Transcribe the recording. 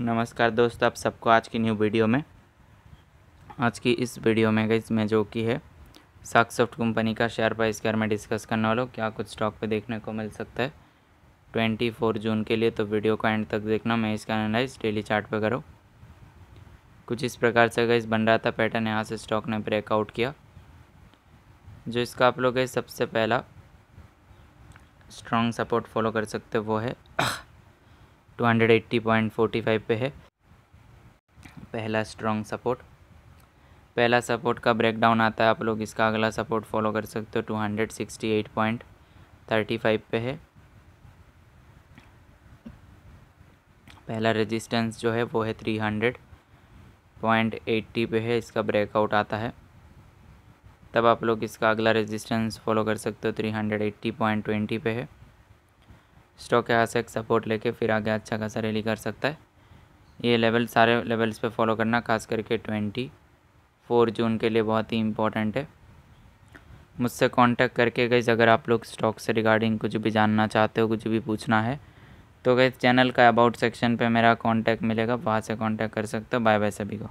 नमस्कार दोस्तों आप सबको आज की न्यू वीडियो में आज की इस वीडियो में गई इसमें जो कि है साक्सॉफ्ट कंपनी का शेयर प्राइस के बारे में डिस्कस करने वाला हूँ क्या कुछ स्टॉक पे देखने को मिल सकता है 24 जून के लिए तो वीडियो को एंड तक देखना मैं इसका एनालाइज डेली चार्ट पे करूँ कुछ इस प्रकार से गई बन रहा था पैटर्न यहाँ से स्टॉक ने ब्रेकआउट किया जो इसका आप लोग सबसे पहला स्ट्रॉन्ग सपोर्ट फॉलो कर सकते वो है 280.45 पे है पहला स्ट्रॉन्ग सपोर्ट पहला सपोर्ट का ब्रेकडाउन आता है आप लोग इसका अगला सपोर्ट फॉलो कर सकते हो 268.35 पे है पहला रेजिस्टेंस जो है वो है 300.80 पे है इसका ब्रेकआउट आता है तब आप लोग इसका अगला रेजिस्टेंस फॉलो कर सकते हो 380.20 पे है स्टॉक यहाँ से एक सपोर्ट लेके फिर आगे अच्छा खासा रैली कर सकता है ये लेवल सारे लेवल्स पे फॉलो करना खास करके ट्वेंटी फोर जून के लिए बहुत ही इम्पोर्टेंट है मुझसे कांटेक्ट करके गई अगर आप लोग स्टॉक से रिगार्डिंग कुछ भी जानना चाहते हो कुछ भी पूछना है तो गई चैनल का अबाउट सेक्शन पे मेरा कांटेक्ट मिलेगा वहाँ से कांटेक्ट कर सकते हो बाय बाय सभी को